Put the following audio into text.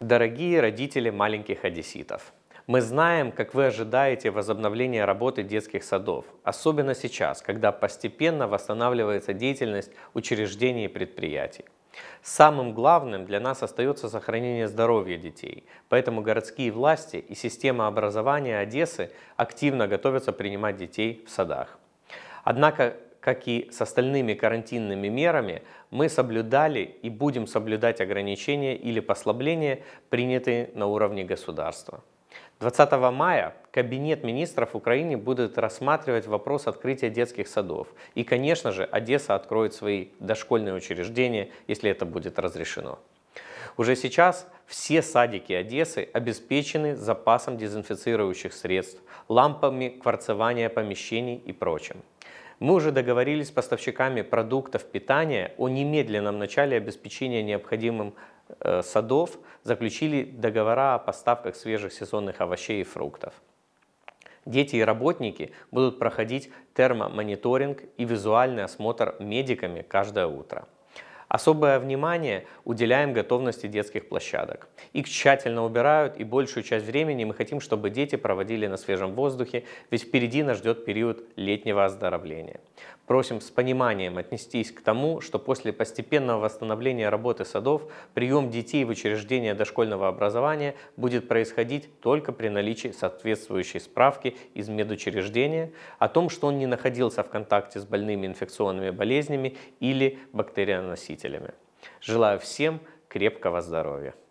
Дорогие родители маленьких одесситов, мы знаем, как вы ожидаете возобновления работы детских садов, особенно сейчас, когда постепенно восстанавливается деятельность учреждений и предприятий. Самым главным для нас остается сохранение здоровья детей, поэтому городские власти и система образования Одессы активно готовятся принимать детей в садах. Однако как и с остальными карантинными мерами, мы соблюдали и будем соблюдать ограничения или послабления, принятые на уровне государства. 20 мая Кабинет министров Украины будет рассматривать вопрос открытия детских садов. И, конечно же, Одесса откроет свои дошкольные учреждения, если это будет разрешено. Уже сейчас все садики Одессы обеспечены запасом дезинфицирующих средств, лампами кварцевания помещений и прочим. Мы уже договорились с поставщиками продуктов питания о немедленном начале обеспечения необходимым э, садов, заключили договора о поставках свежих сезонных овощей и фруктов. Дети и работники будут проходить термомониторинг и визуальный осмотр медиками каждое утро. Особое внимание уделяем готовности детских площадок. Их тщательно убирают, и большую часть времени мы хотим, чтобы дети проводили на свежем воздухе, ведь впереди нас ждет период летнего оздоровления. Просим с пониманием отнестись к тому, что после постепенного восстановления работы садов прием детей в учреждения дошкольного образования будет происходить только при наличии соответствующей справки из медучреждения о том, что он не находился в контакте с больными инфекционными болезнями или бактерианосителями посетителями. Желаю всем крепкого здоровья!